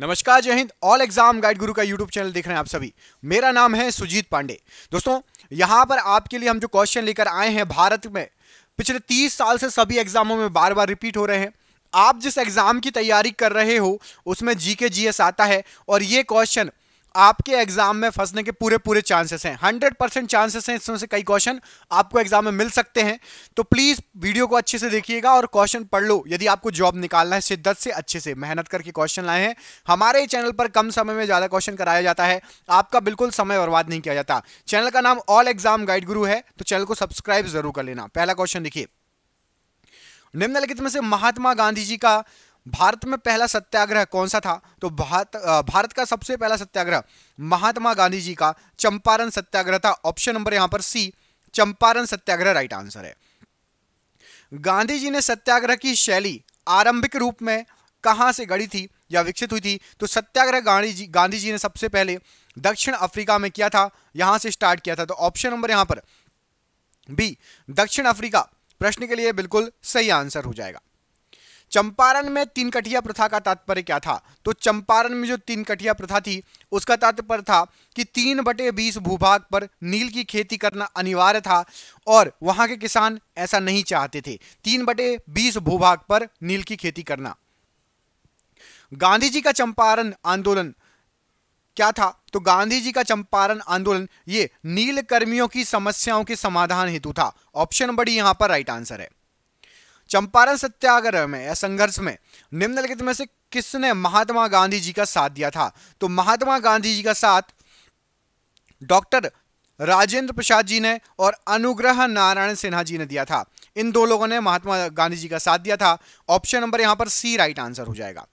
नमस्कार जय Hind all exam guide गुरु का यूट्यूब चैनल देख रहे हैं आप सभी मेरा नाम है सुजीत पांडे दोस्तों यहां पर आपके लिए हम जो क्वेश्चन लेकर आए हैं भारत में पिछले तीस साल से सभी एग्जामों में बार बार रिपीट हो रहे हैं आप जिस एग्जाम की तैयारी कर रहे हो उसमें जी के आता है और ये क्वेश्चन आपके एग्जाम में फंसने के पूरे पूरे चांसेस हैं हंड्रेड परसेंट चांसेस हैं इसमें से कई क्वेश्चन आपको एग्जाम में मिल सकते हैं तो प्लीज़ वीडियो को अच्छे से देखिएगा और क्वेश्चन पढ़ लो यदि आपको जॉब निकालना है शिद्दत से अच्छे से मेहनत करके क्वेश्चन लाए हैं हमारे चैनल पर कम समय में ज़्यादा क्वेश्चन कराया जाता है आपका बिल्कुल समय बर्बाद नहीं किया जाता चैनल का नाम ऑल एग्जाम गाइड गुरु है तो चैनल को सब्सक्राइब जरूर कर लेना पहला क्वेश्चन देखिए निम्नलिखित में से महात्मा गांधी जी का भारत में पहला सत्याग्रह कौन सा था तो भारत भारत का सबसे पहला सत्याग्रह महात्मा गांधी जी का चंपारण सत्याग्रह था ऑप्शन नंबर यहां पर C Champaran Satyagraha right answer है गांधी जी ने सत्याग्रह की शैली आरंभिक रूप में कहां से गढ़ी थी या विकसित हुई थी तो सत्याग्रह गांधी जी गांधी जी ने सबसे पहले दक्षिण अफ्रीका में किया था यहां से स्टार्ट किया था तो ऑप्शन नंबर यहां पर बी दक्षिण अफ्रीका प्रश्न के लिए बिल्कुल सही आंसर हो जाएगा चंपारण में तीन कठिया प्रथा का तात्पर्य क्या था तो चंपारण में जो तीन कठिया प्रथा थी उसका तात्पर्य था कि तीन बटे बीस भूभाग पर नील की खेती करना अनिवार्य था और वहां के किसान ऐसा नहीं चाहते थे तीन बटे बीस भूभाग पर नील की खेती करना गांधी जी का चंपारण आंदोलन क्या था तो गांधी जी का चंपारण आंदोलन ये नील कर्मियों की समस्याओं के समाधान हेतु था ऑप्शन बड़ी यहां पर राइट आंसर है चंपारण सत्याग्रह में या संघर्ष में निम्नलिखित में से किसने महात्मा गांधी जी का साथ दिया था तो महात्मा गांधी जी का साथ डॉक्टर राजेंद्र प्रसाद जी ने और अनुग्रह नारायण सिन्हा जी ने दिया था इन दो लोगों ने महात्मा गांधी जी का साथ दिया था ऑप्शन नंबर यहां पर सी राइट आंसर हो जाएगा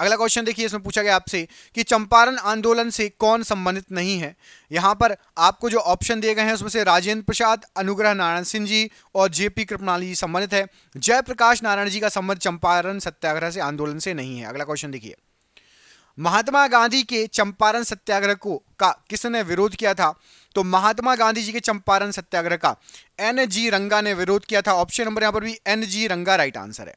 अगला क्वेश्चन देखिए इसमें पूछा गया आपसे कि चंपारण आंदोलन से कौन संबंधित नहीं है यहां पर आपको जो ऑप्शन दिए गए हैं उसमें से राजेंद्र प्रसाद अनुग्रह नारायण सिंह जी और जेपी कृपणाली जी संबंधित है जयप्रकाश नारायण जी का संबंध चंपारण सत्याग्रह से आंदोलन से नहीं है अगला क्वेश्चन देखिए महात्मा गांधी के चंपारण सत्याग्रह को का किसने विरोध किया था तो महात्मा गांधी जी के चंपारण सत्याग्रह का एन जी रंगा ने विरोध किया था ऑप्शन नंबर यहाँ पर भी एन जी रंगा राइट आंसर है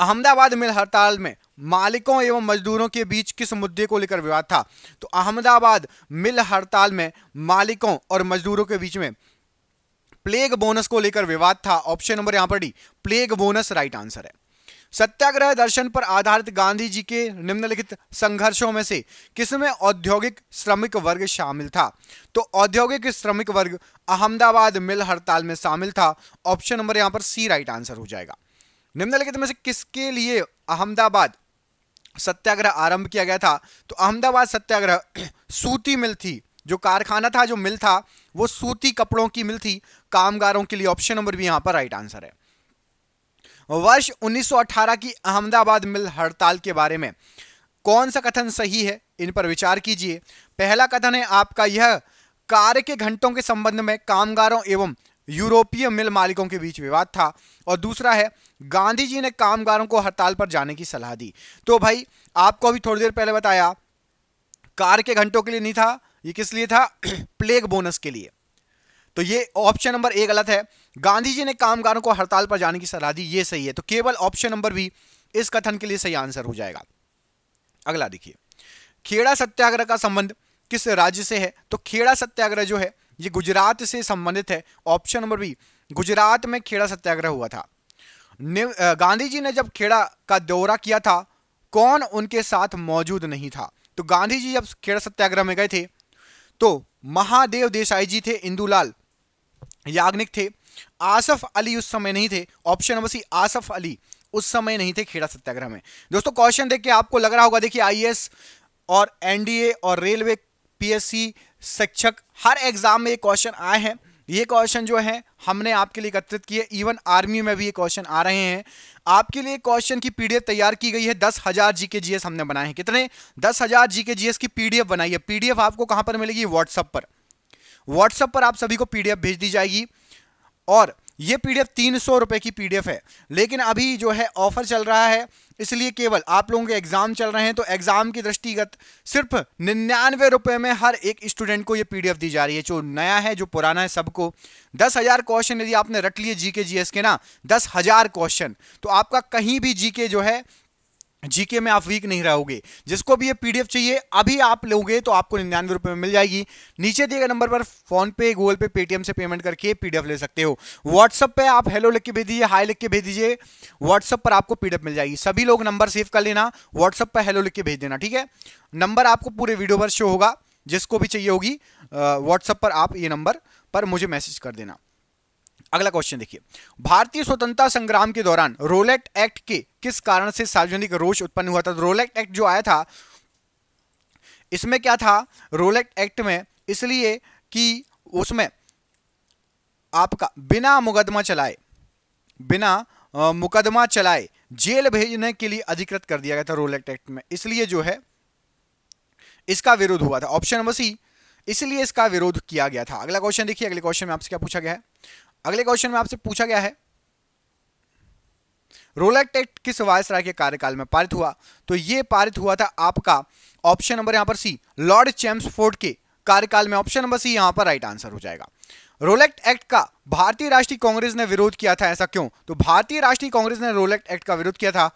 अहमदाबाद मिल हड़ताल में मालिकों एवं मजदूरों के बीच किस मुद्दे को लेकर विवाद था तो अहमदाबाद मिल हड़ताल में मालिकों और मजदूरों के बीच में प्लेग बोनस को लेकर विवाद था ऑप्शन नंबर यहां पर D plague bonus right answer है सत्याग्रह दर्शन पर आधारित गांधी जी के निम्नलिखित संघर्षों में से किसमें औद्योगिक श्रमिक वर्ग शामिल था तो औद्योगिक श्रमिक वर्ग अहमदाबाद मिल हड़ताल में शामिल था ऑप्शन नंबर यहां पर सी राइट आंसर हो जाएगा निम्नलिखित में से किसके लिए अहमदाबाद सत्याग्रह आरंभ किया गया था तो अहमदाबाद सत्याग्रह सूती मिल थी जो कारखाना था जो मिल था वो सूती कपड़ों की मिल थी कामगारों के लिए ऑप्शन नंबर भी यहां पर राइट आंसर है वर्ष 1918 की अहमदाबाद मिल हड़ताल के बारे में कौन सा कथन सही है इन पर विचार कीजिए पहला कथन है आपका यह कार्य के घंटों के संबंध में कामगारों एवं यूरोपीय मिल मालिकों के बीच विवाद था और दूसरा है गांधी जी ने कामगारों को हड़ताल पर जाने की सलाह दी तो भाई आपको अभी थोड़ी देर पहले बताया कार के घंटों के लिए नहीं था ये किस लिए था प्लेग बोनस के लिए तो ये ऑप्शन नंबर ए गलत है गांधी जी ने कामगारों को हड़ताल पर जाने की सलाह दी ये सही है तो केवल ऑप्शन नंबर बी इस कथन के लिए सही आंसर हो जाएगा अगला देखिए खेड़ा सत्याग्रह का संबंध किस राज्य से है तो खेड़ा सत्याग्रह जो है ये गुजरात से संबंधित है ऑप्शन नंबर बी गुजरात में खेड़ा सत्याग्रह हुआ था गांधी जी ने जब खेड़ा का दौरा किया था कौन उनके साथ मौजूद नहीं था तो गांधी जी जब खेड़ा सत्याग्रह में गए थे तो महादेव देसाई जी थे इंदूलाल याग्निक थे आसफ अली उस समय नहीं थे option number C Asaf Ali उस समय नहीं थे खेड़ा सत्याग्रह में दोस्तों क्वेश्चन देख के आपको लग रहा होगा देखिए आईएएस और एनडीए और रेलवे पीएससी शिक्षक हर एग्जाम में ये क्वेश्चन आए हैं ये क्वेश्चन जो है हमने आपके लिए एकत्रित किए इवन आर्मी में भी ये क्वेश्चन आ रहे हैं आपके लिए क्वेश्चन की पीडीएफ तैयार की गई है दस हज़ार जी के जी हमने बनाए हैं कितने दस हज़ार जी के जी की पीडीएफ बनाई है पीडीएफ आपको कहां पर मिलेगी व्हाट्सएप पर व्हाट्सएप पर आप सभी को पीडीएफ भेज दी जाएगी और ये पीडीएफ तीन सौ रुपये की पीडीएफ है लेकिन अभी जो है ऑफर चल रहा है इसलिए केवल आप लोगों के एग्जाम चल रहे हैं तो एग्जाम की दृष्टिगत सिर्फ निन्यानवे रुपये में हर एक स्टूडेंट को ये पीडीएफ दी जा रही है जो नया है जो पुराना है सबको दस हजार क्वेश्चन यदि आपने रख लिए जीके जीएस के ना दस हजार क्वेश्चन तो आपका कहीं भी जीके जो है जीके में आप वीक नहीं रहोगे जिसको भी ये पीडीएफ चाहिए अभी आप लोगे तो आपको निन्यानवे रुपये में मिल जाएगी नीचे दिए गए नंबर पर फोन पे गूगल पे पेटीएम से पेमेंट करके पीडीएफ ले सकते हो व्हाट्सअप पे आप हेलो लिख के भेज दीजिए हाई लिख के भेज दीजिए व्हाट्सअप पर आपको पीडीएफ मिल जाएगी सभी लोग नंबर सेव कर लेना व्हाट्सअप पर हेलो लिख के भेज देना ठीक है नंबर आपको पूरे वीडियो पर शो होगा जिसको भी चाहिए होगी व्हाट्सअप पर आप ये नंबर पर मुझे मैसेज कर देना अगला क्वेश्चन देखिए भारतीय स्वतंत्रता संग्राम के दौरान रोलेट एक्ट के किस कारण से सार्वजनिक रोष उत्पन्न हुआ था तो रोलेट एक्ट जो आया था इसमें क्या था रोलेट एक्ट में इसलिए कि उसमें आपका बिना मुकदमा चलाए बिना मुकदमा चलाए जेल भेजने के लिए अधिकृत कर दिया गया था रोलेट एक्ट में इसलिए जो है इसका विरोध हुआ था ऑप्शन नंबर सी इसलिए इसका विरोध किया गया था अगला क्वेश्चन देखिए अगले क्वेश्चन में आपसे क्या पूछा गया है अगले क्वेश्चन में आपसे पूछा गया है रोलेक्ट एक्ट किस वायसराय के कार्यकाल में पारित हुआ तो ये पारित हुआ था आपका ऑप्शन नंबर यहां पर सी लॉर्ड चैम्स के कार्यकाल में ऑप्शन नंबर सी यहां पर राइट आंसर हो जाएगा रोलेक्ट एक्ट का भारतीय राष्ट्रीय कांग्रेस ने विरोध किया था ऐसा क्यों तो भारतीय राष्ट्रीय कांग्रेस ने रोलेक्ट एक्ट का विरोध किया था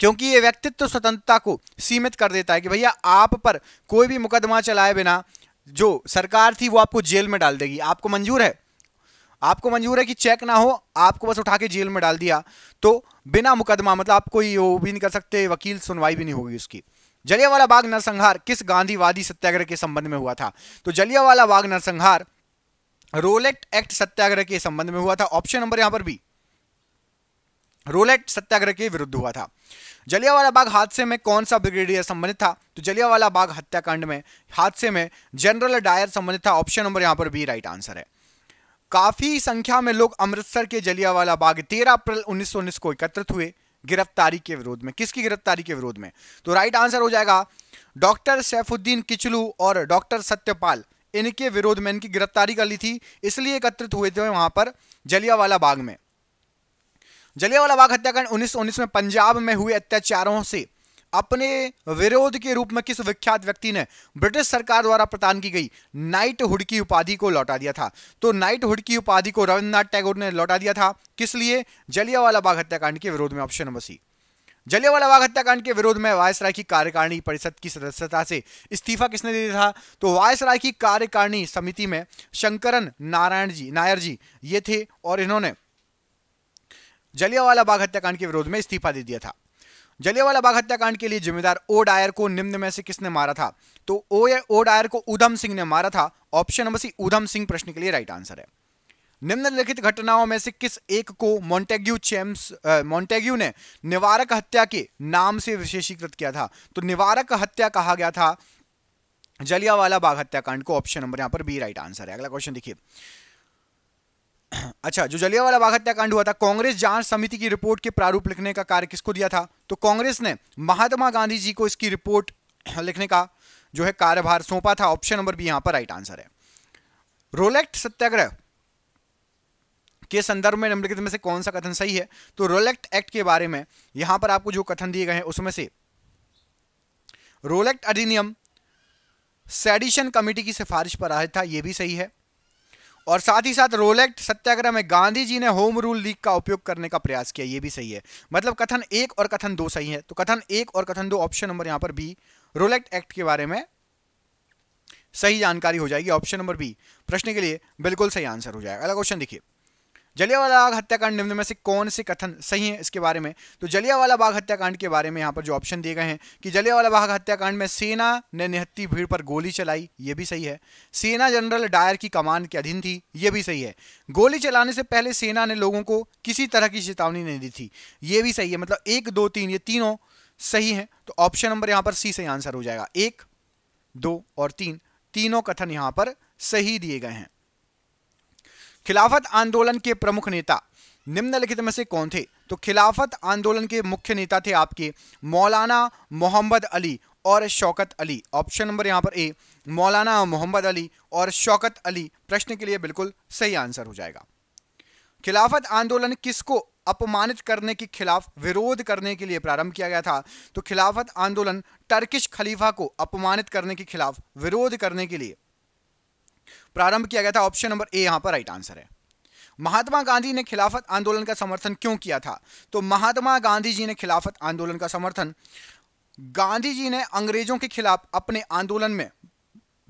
क्योंकि ये व्यक्तित्व स्वतंत्रता को सीमित कर देता है कि भैया आप पर कोई भी मुकदमा चलाए बिना जो सरकार थी वो आपको जेल में डाल देगी आपको मंजूर है आपको मंजूर है कि चेक ना हो आपको बस उठा के जेल में डाल दिया तो बिना मुकदमा मतलब आप कोई वो भी नहीं कर सकते वकील सुनवाई भी नहीं होगी उसकी जलियावाला बाग नरसंहार किस गांधीवादी सत्याग्रह के संबंध में हुआ था तो जलियावाला बाग नरसंहार रोलेट एक्ट सत्याग्रह के संबंध में हुआ था ऑप्शन नंबर यहां पर भी रोलेट सत्याग्रह के विरुद्ध हुआ था जलियावाला बाग हादसे में कौन सा ब्रिगेडियर संबंधित था तो जलियावाला बाग हत्याकांड में हादसे में जनरल डायर संबंधित था ऑप्शन नंबर यहां पर बी राइट आंसर है काफी संख्या में लोग अमृतसर के जलियावाला बाग 13 अप्रैल उन्नीस को एकत्रित हुए गिरफ्तारी के विरोध में किसकी गिरफ्तारी के विरोध में तो राइट आंसर हो जाएगा डॉक्टर सैफुद्दीन किचलू और डॉक्टर सत्यपाल इनके विरोध में इनकी गिरफ्तारी कर ली थी इसलिए एकत्रित हुए थे वहां पर जलियावाला बाग में जलियावाला बाग हत्याकांड उन्नीस में पंजाब में हुए अत्याचारों से अपने विरोध के रूप में किस विख्यात व्यक्ति ने ब्रिटिश सरकार द्वारा प्रदान की गई हुड की उपाधि को लौटा दिया था तो हुड की उपाधि को रविन्द्रनाथ टैगोर ने लौटा दिया था किस लिए जलियावाला बाग हत्याकांड के विरोध में option number C Jallianwala Bagh हत्याकांड के विरोध में वायसराय की कार्यकारिणी परिषद की सदस्यता से इस्तीफा किसने दिया था तो वायसराय की कार्यकारिणी समिति में शंकरन नारायण जी नायर जी ये थे और इन्होंने जलियावाला बाग हत्याकांड के विरोध में इस्तीफा दे दिया था जलियावाला बाग हत्याकांड के लिए जिम्मेदार ओ डायर को निम्न में से किसने मारा था तो ओ ओ डायर को उधम सिंह ने मारा था option number C Udham Singh प्रश्न के लिए राइट आंसर है निम्नलिखित घटनाओं में से किस एक को मोन्टेग्यू चेम्स मोन्टेग्यू ने निवारक हत्या के नाम से विशेषीकृत किया था तो निवारक हत्या कहा गया था जलियावाला बाग हत्याकांड को ऑप्शन नंबर यहां पर बी राइट आंसर है अगला क्वेश्चन देखिए अच्छा जो जलियावाला बाग हत्याकांड हुआ था कांग्रेस जांच समिति की रिपोर्ट के प्रारूप लिखने का कार्य किसको दिया था तो कांग्रेस ने महात्मा गांधी जी को इसकी रिपोर्ट लिखने का जो है कार्यभार सौंपा था ऑप्शन नंबर बी यहां पर राइट आंसर है रोलेक्ट सत्याग्रह के संदर्भ में निम्नलिखित में से कौन सा कथन सही है तो रोलेक्ट एक्ट के बारे में यहां पर आपको जो कथन दिए गए हैं उसमें से रोलेक्ट अधिनियम सेडिशन कमेटी की सिफारिश पर आया था यह भी सही है और साथ ही साथ रोलेक्ट सत्याग्रह में गांधी जी ने होम रूल लीग का उपयोग करने का प्रयास किया ये भी सही है मतलब कथन एक और कथन दो सही है तो कथन एक और कथन दो ऑप्शन नंबर यहां पर बी रोलेक्ट एक्ट के बारे में सही जानकारी हो जाएगी ऑप्शन नंबर बी प्रश्न के लिए बिल्कुल सही आंसर हो जाएगा अगला क्वेश्चन देखिए जलियावाला बाग हत्याकांड निम्न में से कौन से कथन सही है इसके बारे में तो जलियावाला बाग हत्याकांड के बारे में यहाँ पर जो ऑप्शन दिए गए हैं कि जलियावाला बाग हत्याकांड में सेना ने निहत्ती भीड़ पर गोली चलाई ये भी सही है सेना जनरल डायर की कमान के अधीन थी ये भी सही है गोली चलाने से पहले सेना ने लोगों को किसी तरह की चेतावनी नहीं दी थी ये भी सही है मतलब एक दो तीन ये तीनों सही है तो ऑप्शन नंबर यहाँ पर सी सही आंसर हो जाएगा एक दो और तीन तीनों कथन यहाँ पर सही दिए गए हैं खिलाफत आंदोलन के प्रमुख नेता निम्नलिखित में से कौन थे तो खिलाफत आंदोलन के मुख्य नेता थे आपके मौलाना मोहम्मद अली और शौकत अली ऑप्शन नंबर यहाँ पर ए मौलाना मोहम्मद अली और शौकत अली प्रश्न के लिए बिल्कुल सही आंसर हो जाएगा खिलाफत आंदोलन किसको अपमानित करने के खिलाफ विरोध करने के लिए प्रारंभ किया गया था तो खिलाफत आंदोलन टर्किश खलीफा को अपमानित करने के खिलाफ विरोध करने के लिए प्रारंभ किया गया था ऑप्शन नंबर ए यहां पर राइट आंसर है महात्मा गांधी ने खिलाफत आंदोलन का समर्थन क्यों किया था तो महात्मा गांधी जी ने खिलाफत आंदोलन का समर्थन गांधी जी ने अंग्रेजों के खिलाफ अपने आंदोलन में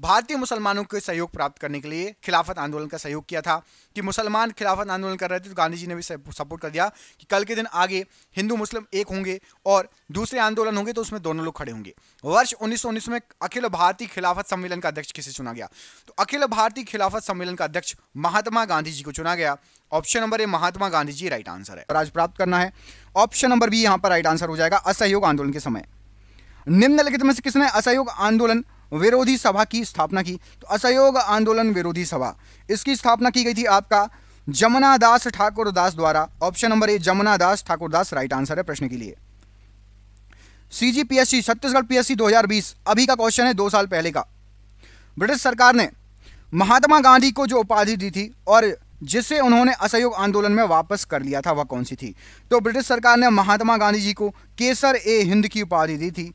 भारतीय मुसलमानों के सहयोग प्राप्त करने के लिए खिलाफत आंदोलन का सहयोग किया था कि मुसलमान खिलाफत आंदोलन कर रहे थे तो गांधी जी ने भी सपोर्ट कर दिया कि कल के दिन आगे हिंदू मुस्लिम एक होंगे और दूसरे आंदोलन होंगे तो उसमें दोनों लोग खड़े होंगे वर्ष उन्नीस में अखिल भारतीय खिलाफत सम्मेलन का अध्यक्ष किसे चुना गया तो अखिल भारतीय खिलाफत सम्मेलन का अध्यक्ष महात्मा गांधी जी को चुना गया option number A Mahatma Gandhi ji right answer है राज प्राप्त करना है ऑप्शन नंबर बी यहाँ पर राइट आंसर हो जाएगा असहयोग आंदोलन के समय निम्नलिखित में से किसने असहयोग आंदोलन विरोधी सभा की स्थापना की तो असहयोग आंदोलन विरोधी सभा इसकी स्थापना की गई थी आपका जमुना दास ठाकुर दास द्वारा option number A Jamuna Das Thakur Das right answer है प्रश्न के लिए सीजीपीएससी छत्तीसगढ़ पीएससी 2020 अभी का क्वेश्चन है दो साल पहले का ब्रिटिश सरकार ने महात्मा गांधी को जो उपाधि दी थी और जिसे उन्होंने असहयोग आंदोलन में वापस कर लिया था वह कौन सी थी तो ब्रिटिश सरकार ने महात्मा गांधी जी को केसर ए हिंद की उपाधि दी थी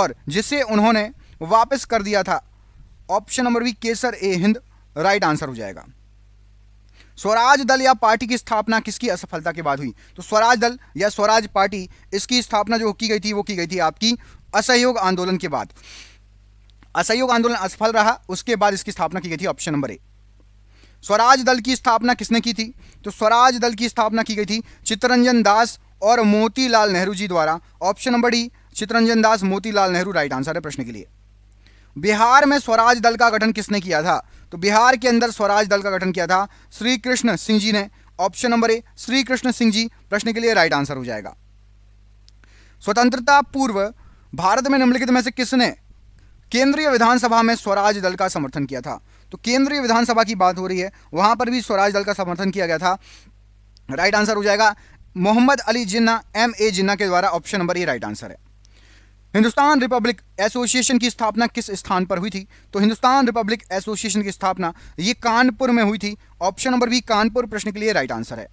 और जिसे उन्होंने वापस कर दिया था option number B Kaisar e Hind right answer हो जाएगा स्वराज दल या पार्टी की स्थापना किसकी असफलता के बाद हुई तो स्वराज दल या स्वराज पार्टी इसकी स्थापना जो की गई थी वो की गई थी आपकी असहयोग आंदोलन के बाद असहयोग आंदोलन असफल रहा उसके बाद इसकी स्थापना की गई थी ऑप्शन नंबर ए स्वराज दल की स्थापना किसने की थी तो स्वराज दल की स्थापना की गई थी चित्तरंजन दास और मोतीलाल नेहरू जी द्वारा option number D Chittaranjan Das Motilal Nehru right answer है प्रश्न के लिए बिहार में स्वराज दल का गठन किसने किया था तो बिहार के अंदर स्वराज दल का गठन किया था श्री कृष्ण सिंह जी ने option number A Shri Krishna Singh ji प्रश्न के लिए राइट आंसर हो जाएगा स्वतंत्रता पूर्व भारत में निम्नलिखित में से किसने केंद्रीय विधानसभा में स्वराज दल का समर्थन किया था तो केंद्रीय विधानसभा की बात हो रही है वहां पर भी स्वराज दल का समर्थन किया गया था राइट आंसर हो जाएगा मोहम्मद अली जिन्ना एम ए जिन्ना के द्वारा ऑप्शन नंबर ये राइट आंसर है हिंदुस्तान रिपब्लिक एसोसिएशन की स्थापना किस स्थान पर हुई थी तो हिंदुस्तान रिपब्लिक एसोसिएशन की स्थापना ये कानपुर में हुई थी ऑप्शन नंबर बी कानपुर प्रश्न के लिए राइट आंसर है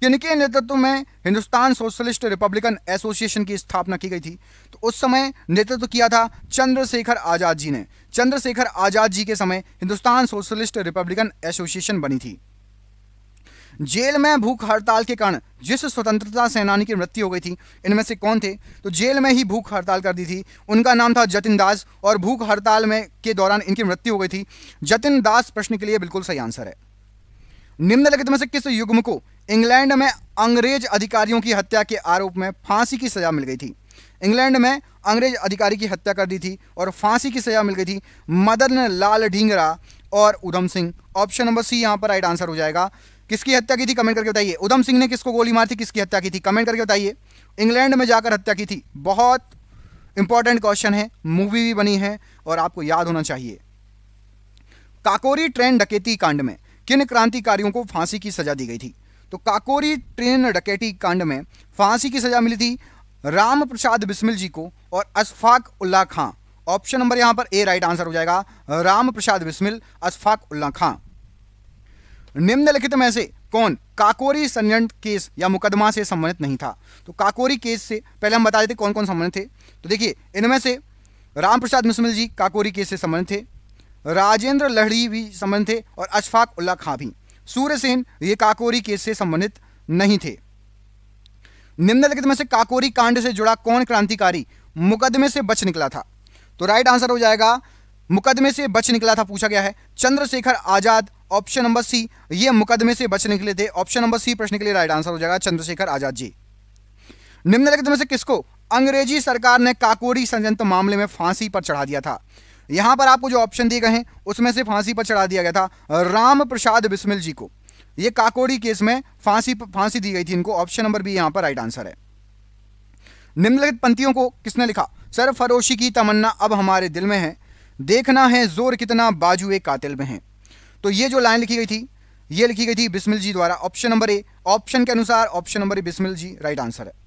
किनके नेतृत्व में हिंदुस्तान सोशलिस्ट रिपब्लिकन एसोसिएशन की स्थापना की गई थी तो उस समय नेतृत्व किया था चंद्रशेखर आज़ाद जी ने चंद्रशेखर आज़ाद जी के समय हिंदुस्तान सोशलिस्ट रिपब्लिकन एसोसिएशन बनी थी जेल में भूख हड़ताल के कारण जिस स्वतंत्रता सेनानी की मृत्यु हो गई थी इनमें से कौन थे तो जेल में ही भूख हड़ताल कर दी थी उनका नाम था जतिन दास और भूख हड़ताल में के दौरान इनकी मृत्यु हो गई थी जतिन दास प्रश्न के लिए बिल्कुल सही आंसर है निम्नलिखित में से किस युग्म को इंग्लैंड में अंग्रेज अधिकारियों की हत्या के आरोप में फांसी की सजा मिल गई थी इंग्लैंड में अंग्रेज अधिकारी की हत्या कर दी थी और फांसी की सजा मिल गई थी मदन लाल ढींगरा और Udham Singh option number C यहां पर राइट आंसर हो जाएगा किसकी हत्या की थी कमेंट करके बताइए उधम सिंह ने किसको गोली मार थी किसकी हत्या की थी कमेंट करके बताइए इंग्लैंड में जाकर हत्या की थी बहुत इंपॉर्टेंट क्वेश्चन है मूवी भी बनी है और आपको याद होना चाहिए काकोरी ट्रेन डकेती कांड में किन क्रांतिकारियों को फांसी की सजा दी गई थी तो काकोरी ट्रेन डकेती कांड में फांसी की सजा मिली थी राम प्रसाद बिस्मिल जी को और अशफाक उल्ला खां ऑप्शन नंबर यहां पर ए राइट आंसर हो जाएगा राम प्रसाद बिस्मिल अशफाक उल्ला खां निम्नलिखित में से कौन काकोरी संयंत्र केस या मुकदमा से संबंधित नहीं था तो काकोरी केस से पहले हम बता देते कौन कौन संबंधित थे तो देखिए इनमें से राम प्रसाद मिश्र जी काकोरी केस से संबंधित थे राजेंद्र लहड़ी भी संबंधित थे और अशफाक उल्ला खां भी सूर्यसेन ये काकोरी केस से संबंधित नहीं थे निम्नलिखित में से काकोरी कांड से जुड़ा कौन क्रांतिकारी मुकदमे से बच निकला था तो राइट आंसर हो जाएगा मुकदमे से बच निकला था पूछा गया है Chandrashekhar Azad option number C ये मुकदमे से बचने के लिए थे ऑप्शन नंबर सी प्रश्न के लिए राइट आंसर हो जाएगा चंद्रशेखर आजाद जी निम्नलिखित में से किसको अंग्रेजी सरकार ने काकोरी संयंत्र मामले में फांसी पर चढ़ा दिया था यहां पर आपको जो ऑप्शन दिए गए हैं उसमें से फांसी पर चढ़ा दिया गया था राम प्रसाद बिस्मिल जी को ये काकोरी केस में फांसी फांसी दी गई थी इनको ऑप्शन नंबर बी यहां पर राइट आंसर है निम्नलिखित पंक्तियों को किसने लिखा सर फरोशी की तमन्ना अब हमारे दिल में है देखना है जोर कितना बाजुए कातिल में है तो ये जो लाइन लिखी गई थी ये लिखी गई थी बिस्मिल जी द्वारा ऑप्शन नंबर ए ऑप्शन के अनुसार option number A Bismil ji right answer है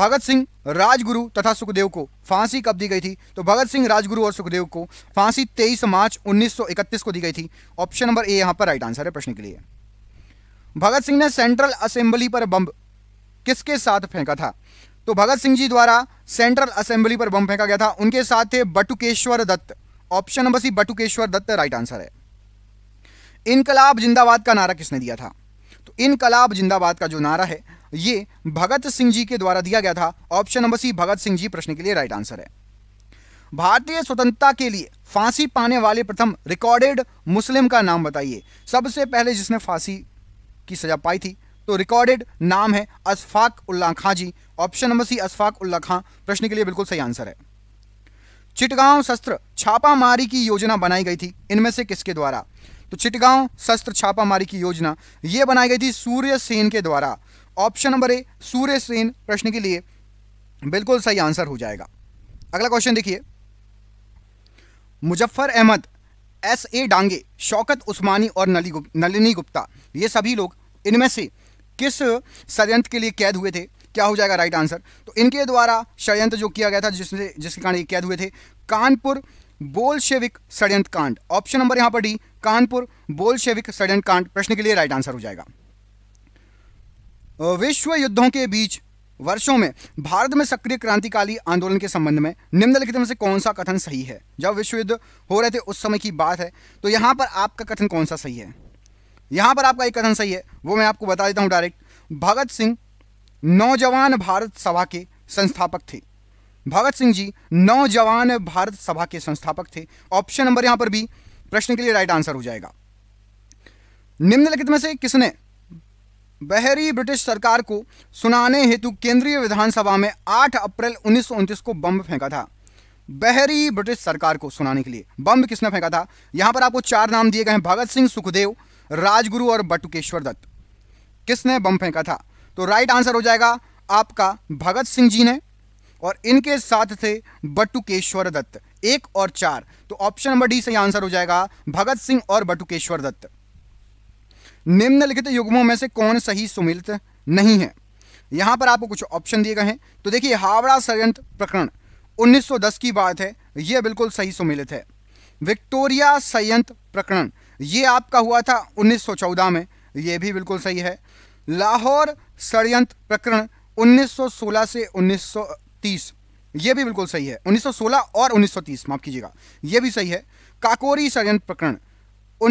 भगत सिंह राजगुरु तथा सुखदेव को फांसी कब दी गई थी तो भगत सिंह राजगुरु और सुखदेव को फांसी 23 मार्च 1931 को दी गई थी ऑप्शन नंबर ए यहां पर राइट आंसर है प्रश्न के लिए भगत सिंह ने सेंट्रल असेंबली पर बम किसके साथ फेंका था तो भगत सिंह जी द्वारा सेंट्रल असेंबली पर बम फेंका गया था उनके साथ थे Batukeshwar Dutt option number C Batukeshwar Dutt right answer है इनकलाब जिंदाबाद का नारा किसने दिया था तो इनकलाब जिंदाबाद का जो नारा है ये भगत सिंह जी के द्वारा दिया गया था option number C Bhagat Singh ji प्रश्न के लिए राइट आंसर है भारतीय स्वतंत्रता के लिए फांसी पाने वाले प्रथम रिकॉर्डेड मुस्लिम का नाम बताइए सबसे पहले जिसने फांसी की सजा पाई थी तो रिकॉर्डेड नाम है Ashfaq Ulla Khan ji option number C Ashfaq Ulla Khan प्रश्न के लिए बिल्कुल सही आंसर है चिटगांव शस्त्र छापामारी की योजना बनाई गई थी इनमें से किसके द्वारा तो चिटगांव शस्त्र छापामारी की योजना ये बनाई गई थी सूर्य सेन के द्वारा option number A Surya Sen प्रश्न के लिए बिल्कुल सही आंसर हो जाएगा अगला क्वेश्चन देखिए मुजफ्फर अहमद एस ए डांगे शौकत उस्मानी और नली गुप, नलिनी गुप्ता ये सभी लोग इनमें से किस षडयंत्र के लिए कैद हुए थे क्या हो जाएगा राइट आंसर तो इनके द्वारा षडयंत्र जो किया गया था जिसमें जिसके कारण ये कैद हुए थे कानपुर बोलशेविक षड्यंत्र कांड ऑप्शन नंबर यहां पर डी कानपुर बोलशेविक षड्यंत्र कांड प्रश्न के लिए राइट आंसर हो जाएगा विश्व युद्धों के बीच वर्षों में भारत में सक्रिय क्रांतिकारी आंदोलन के संबंध में निम्नलिखित में से कौन सा कथन सही है जब विश्व युद्ध हो रहे थे उस समय की बात है तो यहां पर आपका कथन कौन सा सही है यहां पर आपका एक कथन सही है वो मैं आपको बता देता हूं डायरेक्ट भगत सिंह नौजवान भारत सभा के संस्थापक थे भगत सिंह जी नौजवान भारत सभा के संस्थापक थे ऑप्शन नंबर यहां पर भी प्रश्न के लिए राइट आंसर हो जाएगा निम्नलिखित में से किसने बहरी ब्रिटिश सरकार को सुनाने हेतु केंद्रीय विधानसभा में 8 अप्रैल उन्नीस को बम फेंका था बहरी ब्रिटिश सरकार को सुनाने के लिए बम किसने फेंका था यहां पर आपको चार नाम दिए गए हैं भगत सिंह सुखदेव राजगुरु और बटुकेश्वर दत्त किसने बम फेंका था तो राइट आंसर हो जाएगा आपका भगत सिंह जी ने और इनके साथ थे बटुकेश्वर दत्त एक और चार तो ऑप्शन नंबर डी सही आंसर हो जाएगा भगत सिंह और बटुकेश्वर दत्त निम्नलिखित युग्मों में से कौन सही सुमिलित नहीं है यहां पर आपको कुछ ऑप्शन दिए गए हैं तो देखिए हावड़ा षडयंत्र प्रकरण 1910 की बात है यह बिल्कुल सही सुमिलित है विक्टोरिया संयंत्र प्रकरण यह आपका हुआ था 1914 में यह भी बिल्कुल सही है लाहौर षडयंत्र प्रकरण 1916 से 1930 ये भी बिल्कुल सही है 1916 और 1930 माफ कीजिएगा ये भी सही है काकोरी षडयंत्र प्रकरण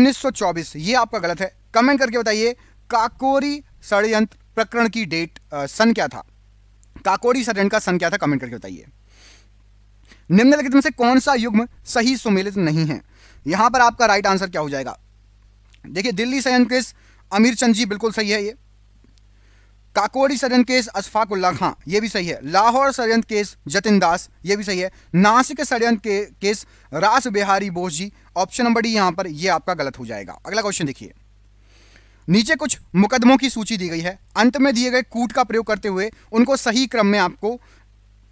1924 ये आपका गलत है कमेंट करके बताइए काकोरी षडयंत्र प्रकरण की डेट सन क्या था काकोरी षडयंत्र का सन क्या था कमेंट करके बताइए निम्नलिखित में से कौन सा युग्म सही सुमेलित नहीं है यहां पर आपका राइट आंसर क्या हो जाएगा देखिए दिल्ली संयंत्र अमीर चंद जी बिल्कुल सही है ये काकोरी षडयंत्र केस अशफाकुल्ला खां ये भी सही है लाहौर षडयंत्र केस जतिन दास ये भी सही है नासिक षडयंत्र के case Rash Behari Bose ji option number D यहां पर ये आपका गलत हो जाएगा अगला क्वेश्चन देखिए नीचे कुछ मुकदमों की सूची दी गई है अंत में दिए गए कूट का प्रयोग करते हुए उनको सही क्रम में आपको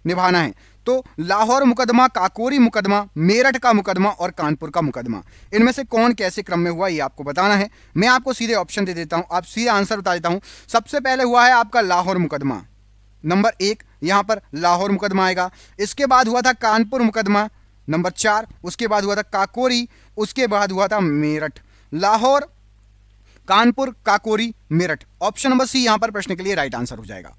निभाना है तो लाहौर मुकदमा काकोरी मुकदमा मेरठ का मुकदमा और कानपुर का मुकदमा इनमें से कौन कैसे क्रम में हुआ ये आपको बताना है मैं आपको सीधे ऑप्शन दे देता हूँ आप सीधे आंसर बता देता हूँ सबसे पहले हुआ है आपका लाहौर मुकदमा नंबर एक यहाँ पर लाहौर मुकदमा आएगा इसके बाद हुआ था कानपुर मुकदमा नंबर चार उसके बाद हुआ था काकोरी उसके बाद हुआ था Meerut Lahore Kanpur Kakori Meerut option number C यहाँ पर प्रश्न के लिए राइट आंसर हो जाएगा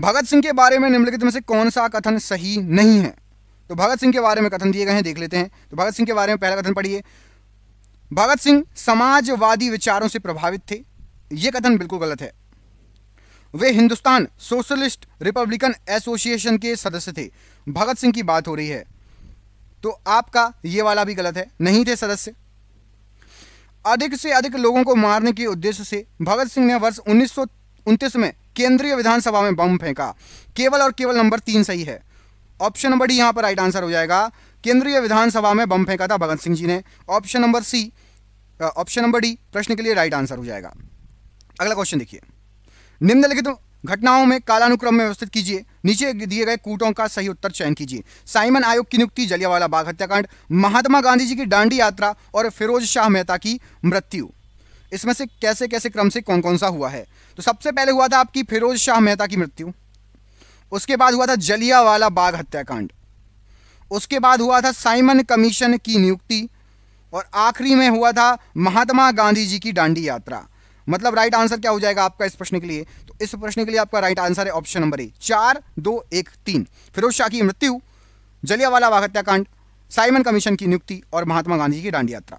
भगत सिंह के बारे में निम्नलिखित में से कौन सा कथन सही नहीं है तो भगत सिंह के बारे में कथन दिए गए हैं देख लेते हैं तो भगत सिंह के बारे में पहला कथन पढ़िए भगत सिंह समाजवादी विचारों से प्रभावित थे ये कथन बिल्कुल गलत है वे हिंदुस्तान सोशलिस्ट रिपब्लिकन एसोसिएशन के सदस्य थे भगत सिंह की बात हो रही है तो आपका ये वाला भी गलत है नहीं थे सदस्य अधिक से अधिक लोगों को मारने के उद्देश्य से भगत सिंह ने वर्ष उन्नीस में केंद्रीय विधानसभा में बम फेंका केवल और केवल नंबर तीन सही है ऑप्शन नंबर डी यहां पर राइट आंसर हो जाएगा केंद्रीय विधानसभा में बम फेंका था भगत सिंह जी ने option number C option number D प्रश्न के लिए राइट आंसर हो जाएगा अगला क्वेश्चन देखिए निम्नलिखित घटनाओं में कालानुक्रम में व्यवस्थित कीजिए नीचे दिए गए कूटों का सही उत्तर चयन कीजिए साइमन आयोग की नियुक्ति जलियावाला बाग हत्याकांड महात्मा गांधी जी की डांडी यात्रा और फिरोज शाह मेहता की मृत्यु इसमें से कैसे कैसे क्रम से कौन कौन सा हुआ है तो सबसे पहले हुआ था आपकी फिरोज शाह मेहता की मृत्यु उसके बाद हुआ था जलियावाला बाग हत्याकांड उसके बाद हुआ था साइमन कमीशन की नियुक्ति और आखिरी में हुआ था महात्मा गांधी जी की डांडी यात्रा मतलब राइट आंसर क्या हो जाएगा आपका इस प्रश्न के लिए तो इस प्रश्न के लिए आपका राइट आंसर है ऑप्शन नंबर ए चार दो एक तीन फिरोज शाह की मृत्यु जलियावाला बाग हत्याकांड साइमन कमीशन की नियुक्ति और महात्मा गांधी की डांडी यात्रा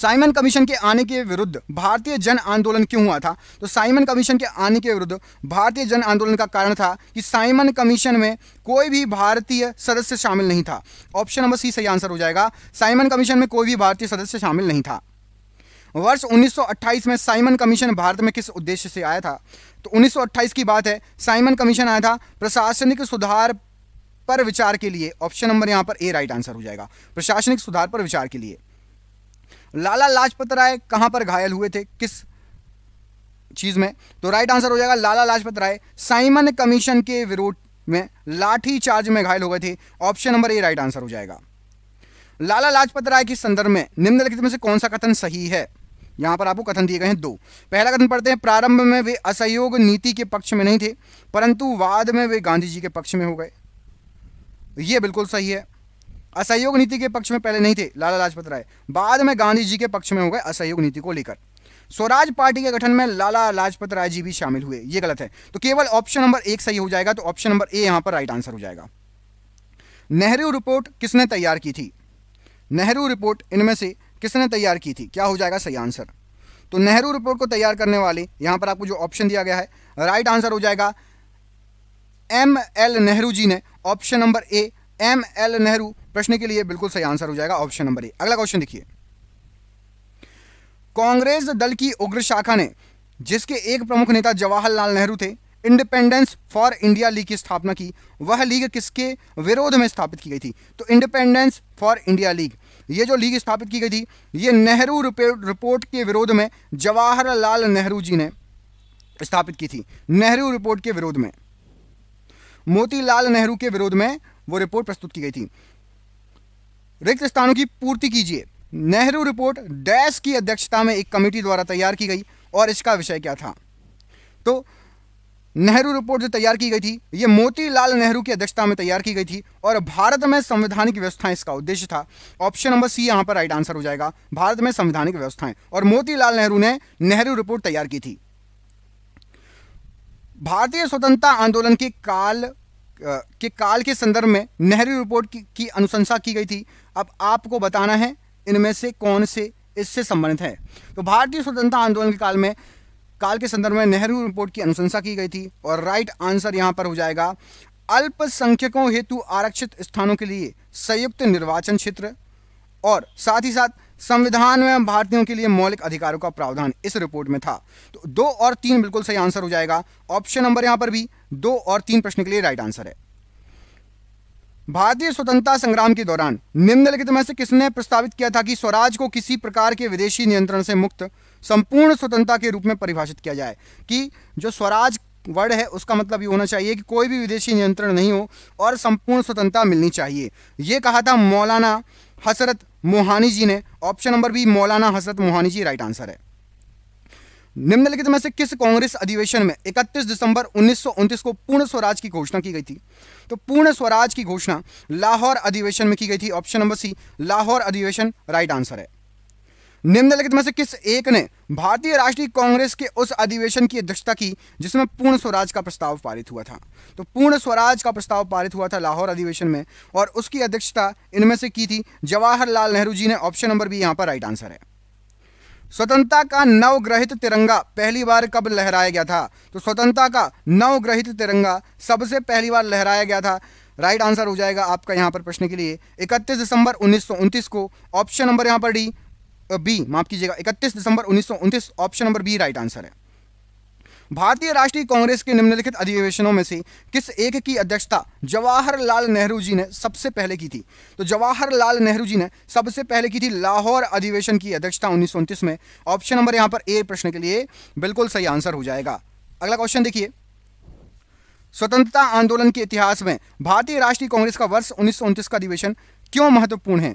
साइमन कमीशन के आने के विरुद्ध भारतीय जन आंदोलन क्यों हुआ था तो साइमन कमीशन के आने के विरुद्ध भारतीय जन आंदोलन का कारण था कि साइमन कमीशन में कोई भी भारतीय सदस्य शामिल नहीं था ऑप्शन नंबर सी सही आंसर हो जाएगा साइमन कमीशन में कोई भी भारतीय सदस्य शामिल नहीं था वर्ष 1928 में साइमन कमीशन भारत में किस उद्देश्य से आया था तो 1928 की बात है साइमन कमीशन आया था प्रशासनिक सुधार पर विचार के लिए ऑप्शन नंबर यहाँ पर ए राइट आंसर हो जाएगा प्रशासनिक सुधार पर विचार के लिए लाला लाजपत राय कहाँ पर घायल हुए थे किस चीज़ में तो राइट आंसर हो जाएगा लाला लाजपत राय साइमन कमीशन के विरोध में लाठी चार्ज में घायल हो गए थे option number A right answer हो जाएगा लाला लाजपत राय के संदर्भ में निम्नलिखित में से कौन सा कथन सही है यहां पर आपको कथन दिए गए हैं दो पहला कथन पढ़ते हैं प्रारंभ में वे असहयोग नीति के पक्ष में नहीं थे परंतु वाद में वे गांधी जी के पक्ष में हो गए ये बिल्कुल सही है असहयोग नीति के पक्ष में पहले नहीं थे लाला लाजपत राय बाद में गांधी जी के पक्ष में हो गए असहयोग नीति को लेकर स्वराज पार्टी के गठन में लाला लाजपत राय जी भी शामिल हुए ये गलत है तो केवल ऑप्शन नंबर एक सही हो जाएगा तो ऑप्शन नंबर ए यहां पर राइट आंसर हो जाएगा नेहरू रिपोर्ट किसने तैयार की थी नेहरू रिपोर्ट इनमें से किसने तैयार की थी क्या हो जाएगा सही आंसर तो नेहरू रिपोर्ट को तैयार करने वाले यहां पर आपको जो ऑप्शन दिया गया है राइट आंसर हो जाएगा एम एल नेहरू जी ने option number A M L Nehru प्रश्न के लिए बिल्कुल सही आंसर हो जाएगा ऑप्शन नंबर ए अगला क्वेश्चन देखिए कांग्रेस दल की उग्र शाखा ने जिसके एक प्रमुख नेता जवाहरलाल नेहरू थे इंडिपेंडेंस फॉर इंडिया लीग की स्थापना की वह लीग किसके विरोध में स्थापित की गई थी तो इंडिपेंडेंस फॉर इंडिया लीग ये जो लीग स्थापित की गई थी ये नेहरू रिपोर्ट के विरोध में जवाहरलाल नेहरू जी ने स्थापित की थी नेहरू रिपोर्ट के विरोध में मोतीलाल नेहरू के विरोध में वो रिपोर्ट प्रस्तुत की गई थी रिक्त स्थानों की पूर्ति कीजिए नेहरू रिपोर्ट डैश की अध्यक्षता में एक कमेटी द्वारा तैयार की गई और इसका विषय क्या था तो नेहरू रिपोर्ट जो तैयार की गई थी ये मोतीलाल नेहरू की अध्यक्षता में तैयार की गई थी और भारत में संवैधानिक व्यवस्थाएं इसका उद्देश्य था ऑप्शन नंबर सी यहां पर राइट आंसर हो जाएगा भारत में संवैधानिक व्यवस्थाएं और मोतीलाल नेहरू ने नेहरू रिपोर्ट तैयार की थी भारतीय स्वतंत्रता आंदोलन के काल के काल के संदर्भ में नेहरू रिपोर्ट की, की अनुशंसा की गई थी अब आपको बताना है इनमें से कौन से इससे संबंधित है तो भारतीय स्वतंत्रता आंदोलन के काल में काल के संदर्भ में नेहरू रिपोर्ट की अनुशंसा की गई थी और राइट आंसर यहाँ पर हो जाएगा अल्पसंख्यकों हेतु आरक्षित स्थानों के लिए संयुक्त निर्वाचन क्षेत्र और साथ ही साथ संविधान में भारतीयों के लिए मौलिक अधिकारों का प्रावधान इस रिपोर्ट में था तो दो और तीन बिल्कुल सही आंसर हो जाएगा ऑप्शन नंबर यहां पर भी दो और तीन प्रश्न के लिए राइट आंसर है भारतीय स्वतंत्रता संग्राम के दौरान निम्नलिखित में से किसने प्रस्तावित किया था कि स्वराज को किसी प्रकार के विदेशी नियंत्रण से मुक्त संपूर्ण स्वतंत्रता के रूप में परिभाषित किया जाए कि जो स्वराज वर्ड है उसका मतलब ये होना चाहिए कि कोई भी विदेशी नियंत्रण नहीं हो और संपूर्ण स्वतंत्रता मिलनी चाहिए यह कहा था मौलाना हसरत मोहानी जी ने ऑप्शन नंबर बी मौलाना हसरत मोहानी जी राइट आंसर है निम्नलिखित में से किस कांग्रेस अधिवेशन में 31 दिसंबर उन्नीस को पूर्ण स्वराज की घोषणा की गई थी तो पूर्ण स्वराज की घोषणा लाहौर अधिवेशन में की गई थी ऑप्शन नंबर सी लाहौर अधिवेशन राइट आंसर है निम्नलिखित में से किस एक ने भारतीय राष्ट्रीय कांग्रेस के उस अधिवेशन की अध्यक्षता की जिसमें पूर्ण स्वराज का प्रस्ताव पारित हुआ था तो पूर्ण स्वराज का प्रस्ताव पारित हुआ था लाहौर अधिवेशन में और उसकी अध्यक्षता इनमें से की थी जवाहरलाल नेहरू जी ने ऑप्शन नंबर भी यहाँ पर राइट आंसर है स्वतंत्रता का नवग्रहित तिरंगा पहली बार कब लहराया गया था तो स्वतंत्रता का नवग्रहित तिरंगा सबसे पहली बार लहराया गया था राइट आंसर हो जाएगा आपका यहाँ पर प्रश्न के लिए इकतीस दिसंबर उन्नीस को ऑप्शन नंबर यहाँ पर डी बी माफ कीजिएगा इकतीस दिसंबर उन्नीस option number B right answer है भारतीय राष्ट्रीय कांग्रेस के निम्नलिखित अधिवेशनों में से किस एक की अध्यक्षता जवाहरलाल नेहरू जी ने सबसे पहले की थी तो जवाहरलाल नेहरू जी ने सबसे पहले की थी लाहौर अधिवेशन की अध्यक्षता उन्नीस में ऑप्शन नंबर यहां पर ए प्रश्न के लिए बिल्कुल सही आंसर हो जाएगा अगला क्वेश्चन देखिए स्वतंत्रता आंदोलन के इतिहास में भारतीय राष्ट्रीय कांग्रेस का वर्ष उन्नीस का अधिवेशन क्यों महत्वपूर्ण है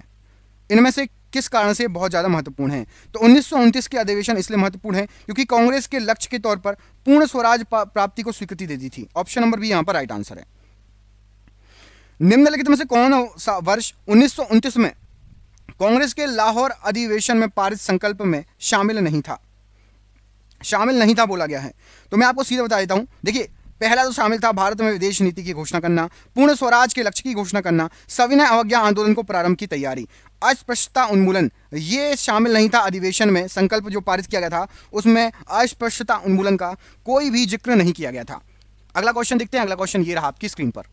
इनमें से किस कारण से बहुत ज़्यादा महत्वपूर्ण है तो उन्नीस के अधिवेशन इसलिए महत्वपूर्ण है क्योंकि कांग्रेस के लक्ष्य के तौर पर पूर्ण स्वराज प्राप्ति को स्वीकृति दे दी थी ऑप्शन नंबर भी यहाँ पर राइट आंसर है निम्नलिखित में से कौन वर्ष उन्नीस में कांग्रेस के लाहौर अधिवेशन में पारित संकल्प में शामिल नहीं था शामिल नहीं था बोला गया है तो मैं आपको सीधा बता देता हूं देखिए पहला तो शामिल था भारत में विदेश नीति की घोषणा करना पूर्ण स्वराज के लक्ष्य की घोषणा करना सविनय अवज्ञा आंदोलन को प्रारंभ की तैयारी अस्पृश्यता उन्मूलन ये शामिल नहीं था अधिवेशन में संकल्प जो पारित किया गया था उसमें अस्पृश्यता उन्मूलन का कोई भी जिक्र नहीं किया गया था अगला क्वेश्चन देखते हैं अगला क्वेश्चन ये रहा आपकी स्क्रीन पर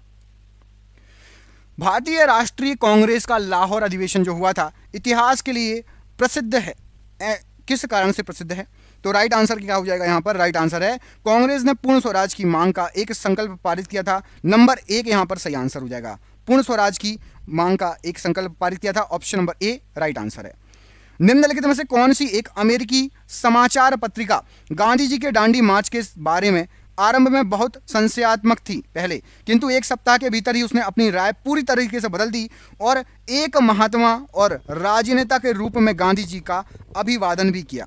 भारतीय राष्ट्रीय कांग्रेस का लाहौर अधिवेशन जो हुआ था इतिहास के लिए प्रसिद्ध है ए, किस कारण से प्रसिद्ध है तो राइट आंसर क्या हो जाएगा यहाँ पर राइट आंसर है कांग्रेस ने पूर्ण स्वराज की मांग का एक संकल्प पारित किया था नंबर एक यहाँ पर सही आंसर हो जाएगा पूर्ण स्वराज की मांग का एक संकल्प पारित किया था option number A right answer है निम्नलिखित में से कौन सी एक अमेरिकी समाचार पत्रिका गांधी जी के डांडी मार्च के बारे में आरंभ में बहुत संशयात्मक थी पहले किंतु एक सप्ताह के भीतर ही उसने अपनी राय पूरी तरीके से बदल दी और एक महात्मा और राजनेता के रूप में गांधी जी का अभिवादन भी किया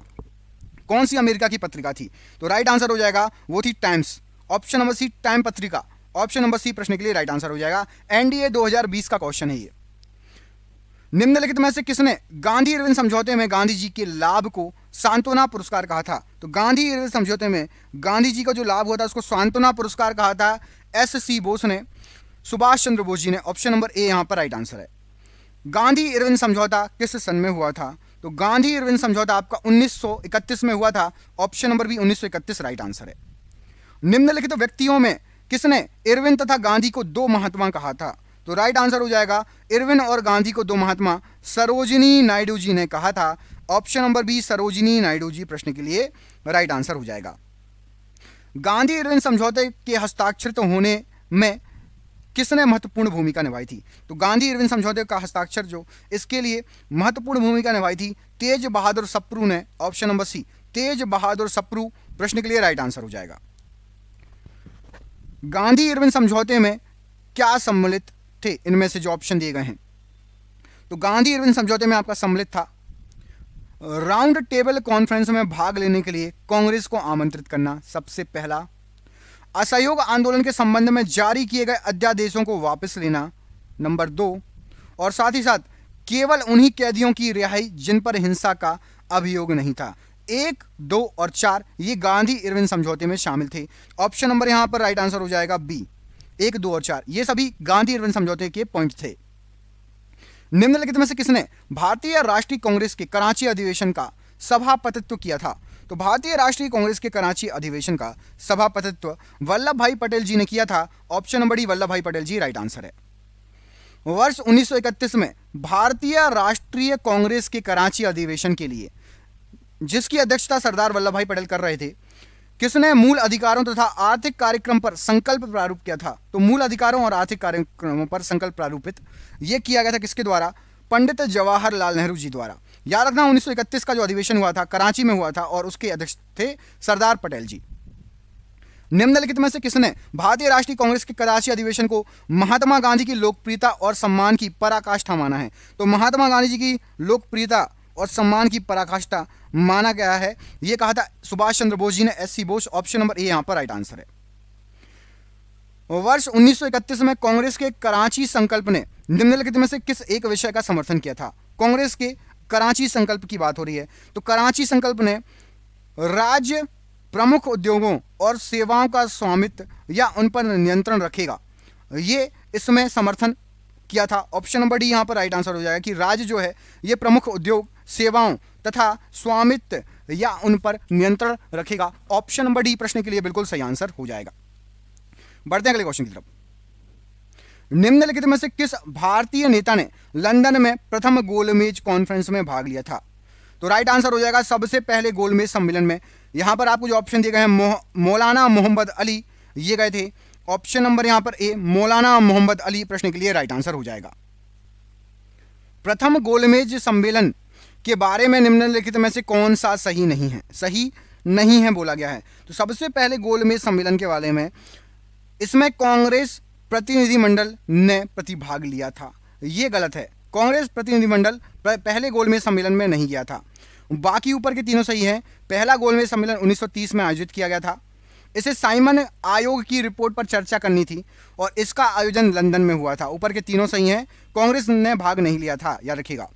कौन सी अमेरिका की पत्रिका थी तो राइट आंसर हो जाएगा वो थी Times option number C Time पत्रिका ऑप्शन नंबर सी प्रश्न के लिए राइट आंसर हो जाएगा एनडीए 2020 का क्वेश्चन है ये निम्नलिखित में से किसने गांधी इरविन समझौते में गांधी जी के लाभ को सांत्वना पुरस्कार कहा था तो गांधी इरविन समझौते में गांधी जी का जो लाभ हुआ था उसको सांत्वना पुरस्कार कहा था एस सी बोस ने सुभाष चंद्र बोस जी ने ऑप्शन नंबर ए यहां पर राइट आंसर है गांधी इरविन समझौता किस सन में हुआ था तो गांधी इरविन समझौता आपका 1931 में हुआ था ऑप्शन नंबर भी 1931 राइट आंसर है निम्नलिखित तो व्यक्तियों में किसने इरविन तथा गांधी को दो महात्मा कहा था तो राइट आंसर हो जाएगा इरविन और गांधी को दो महात्मा सरोजिनी नायडू जी ने कहा था option number B Sarojini Naidu ji प्रश्न के लिए राइट आंसर हो जाएगा गांधी इरविन समझौते के हस्ताक्षरित होने में किसने महत्वपूर्ण भूमिका निभाई थी तो गांधी अरविंद समझौते का हस्ताक्षर जो इसके लिए महत्वपूर्ण भूमिका निभाई थी तेज बहादुर सप्रू ने option number C Tej Bahadur Sapru प्रश्न के लिए राइट आंसर हो जाएगा गांधी अरविंद समझौते में क्या सम्मिलित थे इनमें से जो ऑप्शन दिए गए हैं तो गांधी अरविंद समझौते में आपका सम्मिलित था राउंड टेबल कॉन्फ्रेंस में भाग लेने के लिए कांग्रेस को आमंत्रित करना सबसे पहला असहयोग आंदोलन के संबंध में जारी किए गए अध्यादेशों को वापस लेना नंबर दो और साथ ही साथ केवल उन्हीं कैदियों की रिहाई जिन पर हिंसा का अभियोग नहीं था एक दो और चार ये गांधी इरविन समझौते में शामिल थे ऑप्शन नंबर यहाँ पर राइट आंसर हो जाएगा बी एक दो और चार ये सभी गांधी इरविन समझौते के पॉइंट थे निम्नलिखित में से किसने भारतीय राष्ट्रीय कांग्रेस के कराची अधिवेशन का सभापतित्व किया था तो भारतीय राष्ट्रीय कांग्रेस के कराची अधिवेशन का सभापतित्व वल्लभ भाई पटेल जी ने किया था ऑप्शन नंबर डी वल्लभ भाई पटेल जी राइट आंसर है वर्ष 1931 में भारतीय राष्ट्रीय कांग्रेस के कराची अधिवेशन के लिए जिसकी अध्यक्षता सरदार वल्लभ भाई पटेल कर रहे थे किसने मूल अधिकारों तथा तो आर्थिक कार्यक्रम पर संकल्प प्रारूप किया था तो मूल अधिकारों और आर्थिक कार्यक्रमों पर संकल्प प्रारूपित यह किया गया था किसके द्वारा पंडित जवाहरलाल नेहरू जी द्वारा याद रखना 1931 का जो अधिवेशन हुआ था कराची में हुआ था और उसके अध्यक्ष थे सरदार पटेल जी निम्नलिखित में से किसने भारतीय राष्ट्रीय कांग्रेस के कराची अधिवेशन को महात्मा गांधी की लोकप्रियता और सम्मान की पराकाष्ठा माना है तो महात्मा गांधी जी की लोकप्रियता और सम्मान की पराकाष्ठा माना गया है यह कहा था सुभाष चंद्र बोस जी ने S C Bose option number A यहां पर राइट आंसर है वर्ष 1931 में कांग्रेस के कराची संकल्प ने निम्नलिखित में से किस एक विषय का समर्थन किया था कांग्रेस के कराची संकल्प की बात हो रही है तो कराची संकल्प ने राज्य प्रमुख उद्योगों और सेवाओं का स्वामित्व या उन पर नियंत्रण रखेगा ये इसमें समर्थन किया था ऑप्शन नंबर डी यहाँ पर राइट आंसर हो जाएगा कि राज्य जो है ये प्रमुख उद्योग सेवाओं तथा स्वामित्व या उन पर नियंत्रण रखेगा ऑप्शन नंबर डी प्रश्न के लिए बिल्कुल सही आंसर हो जाएगा बढ़ते हैं अगले क्वेश्चन की तरफ निम्नलिखित में से किस भारतीय नेता ने लंदन में प्रथम गोलमेज कॉन्फ्रेंस में भाग लिया था तो राइट आंसर हो जाएगा सबसे पहले गोलमेज सम्मेलन में यहां पर आपको जो ऑप्शन दिए गए हैं मो, मौलाना मोहम्मद अली ये गए थे ऑप्शन नंबर यहां पर ए मौलाना मोहम्मद अली प्रश्न के लिए राइट आंसर हो जाएगा प्रथम गोलमेज सम्मेलन के बारे में निम्नलिखित में से कौन सा सही नहीं है सही नहीं है बोला गया है तो सबसे पहले गोलमेज सम्मेलन के बारे में इसमें कांग्रेस प्रतिनिधिमंडल ने प्रतिभाग लिया था ये गलत है कांग्रेस प्रतिनिधिमंडल पहले गोलमेज सम्मेलन में नहीं गया था बाकी ऊपर के तीनों सही हैं पहला गोलमेज सम्मेलन 1930 में आयोजित किया गया था इसे साइमन आयोग की रिपोर्ट पर चर्चा करनी थी और इसका आयोजन लंदन में हुआ था ऊपर के तीनों सही हैं कांग्रेस ने भाग नहीं लिया था याद रखिएगा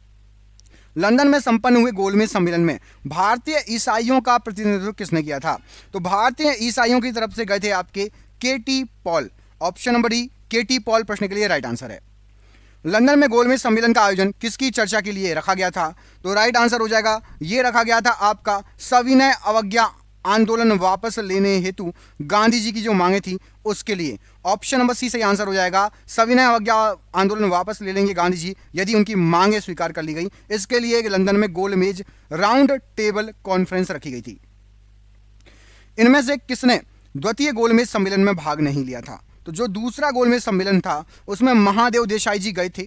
लंदन में संपन्न हुए गोलमेज सम्मेलन में भारतीय ईसाइयों का प्रतिनिधित्व किसने किया था तो भारतीय ईसाइयों की तरफ से गए थे आपके K T Paul option number D K T Paul प्रश्न के लिए राइट आंसर है लंदन में गोलमेज सम्मेलन का आयोजन किसकी चर्चा के लिए रखा गया था तो राइट आंसर हो जाएगा ये रखा गया था आपका सविनय अवज्ञा आंदोलन वापस लेने हेतु गांधी जी की जो मांगे थी उसके लिए ऑप्शन नंबर सी सही आंसर हो जाएगा सविनय अवज्ञा आंदोलन वापस ले लेंगे गांधी जी यदि उनकी मांगे स्वीकार कर ली गई इसके लिए लंदन में गोलमेज राउंड टेबल कॉन्फ्रेंस रखी गई थी इनमें से किसने द्वितीय गोलमेज सम्मेलन में भाग नहीं लिया था तो जो दूसरा गोलमेज सम्मेलन था उसमें महादेव देसाई जी गए थे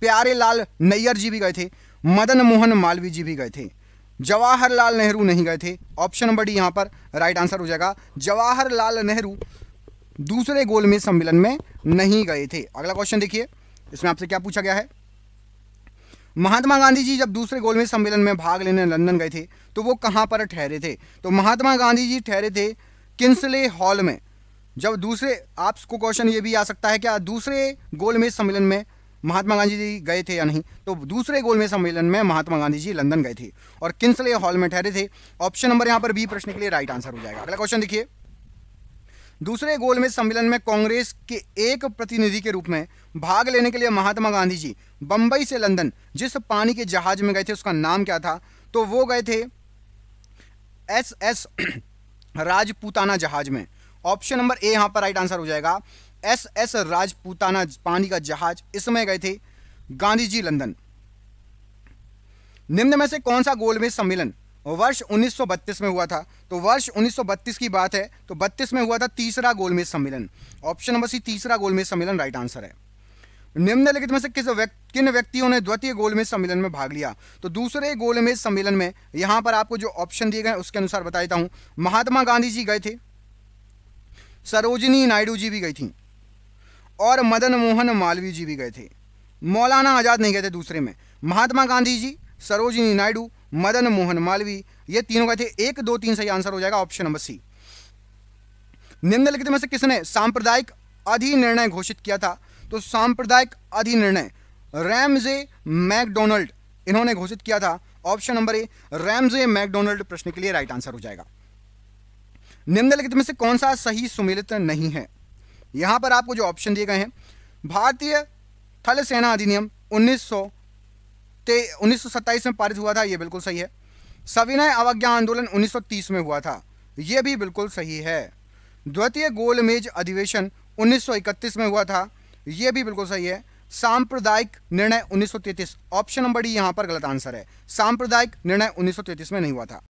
प्यारे लाल नैयर जी भी गए थे मदन मोहन मालवी जी भी गए थे जवाहरलाल नेहरू नहीं गए थे ऑप्शन नंबर डी यहाँ पर राइट आंसर हो जाएगा जवाहरलाल नेहरू दूसरे गोलमेज सम्मेलन में नहीं गए थे अगला क्वेश्चन देखिए इसमें आपसे क्या पूछा गया है महात्मा गांधी जी जब दूसरे गोलमेज सम्मेलन में भाग लेने लंदन गए थे तो वो कहाँ पर ठहरे थे तो महात्मा गांधी जी ठहरे थे किन्सले हॉल में जब दूसरे आपको क्वेश्चन ये भी आ सकता है क्या दूसरे गोलमेज सम्मेलन में महात्मा गांधी जी गए थे या नहीं तो दूसरे गोलमेज सम्मेलन में महात्मा गांधी जी लंदन गए थे और किन्सले हॉल में ठहरे थे ऑप्शन नंबर यहाँ पर बी प्रश्न के लिए राइट आंसर हो जाएगा अगला क्वेश्चन देखिए दूसरे गोलमेज सम्मेलन में कांग्रेस के एक प्रतिनिधि के रूप में भाग लेने के लिए महात्मा गांधी जी बंबई से लंदन जिस पानी के जहाज में गए थे उसका नाम क्या था तो वो गए थे एस एस राजपूताना जहाज में ऑप्शन नंबर ए यहाँ पर राइट आंसर हो जाएगा एस एस राजपूताना पानी का जहाज इस समय गए थे गांधी जी लंदन निम्न में से कौन सा गोलमेज सम्मेलन वर्ष 1932 में हुआ था तो वर्ष 1932 की बात है तो 32 में हुआ था तीसरा गोलमेज सम्मेलन ऑप्शन नंबर सी तीसरा गोलमेज सम्मेलन राइट आंसर है निम्नलिखित में से किस व्यक्ति किन व्यक्तियों ने द्वितीय गोलमेज सम्मेलन में भाग लिया तो दूसरे गोलमेज सम्मेलन में यहां पर आपको जो ऑप्शन दिए गए उसके अनुसार बता देता महात्मा गांधी जी गए थे सरोजनी नायडू जी भी गई थी और मदन मोहन मालवीय जी भी गए थे मौलाना आज़ाद नहीं गए थे दूसरे में महात्मा गांधी जी सरोजनी नायडू मदन मोहन मालवी ये तीनों गए थे एक दो तीन सही आंसर हो जाएगा ऑप्शन नंबर सी निम्नलिखित में से किसने सांप्रदायिक अधिनिर्णय घोषित किया था तो सांप्रदायिक अधिनिर्णय रैमजे मैकडोनल्ड इन्होंने घोषित किया था option number A Ramsay MacDonald प्रश्न के लिए राइट आंसर हो जाएगा निम्नलिखित में से कौन सा सही सुमेलित नहीं है यहां पर आपको जो ऑप्शन दिए गए हैं भारतीय थल सेना अधिनियम उन्नीस सौ में पारित हुआ था यह बिल्कुल सही है सविनय अवज्ञा आंदोलन 1930 में हुआ था यह भी बिल्कुल सही है द्वितीय गोलमेज अधिवेशन 1931 में हुआ था यह भी बिल्कुल सही है सांप्रदायिक निर्णय 1933 ऑप्शन नंबर डी यहां पर गलत आंसर है सांप्रदायिक निर्णय 1933 में नहीं हुआ था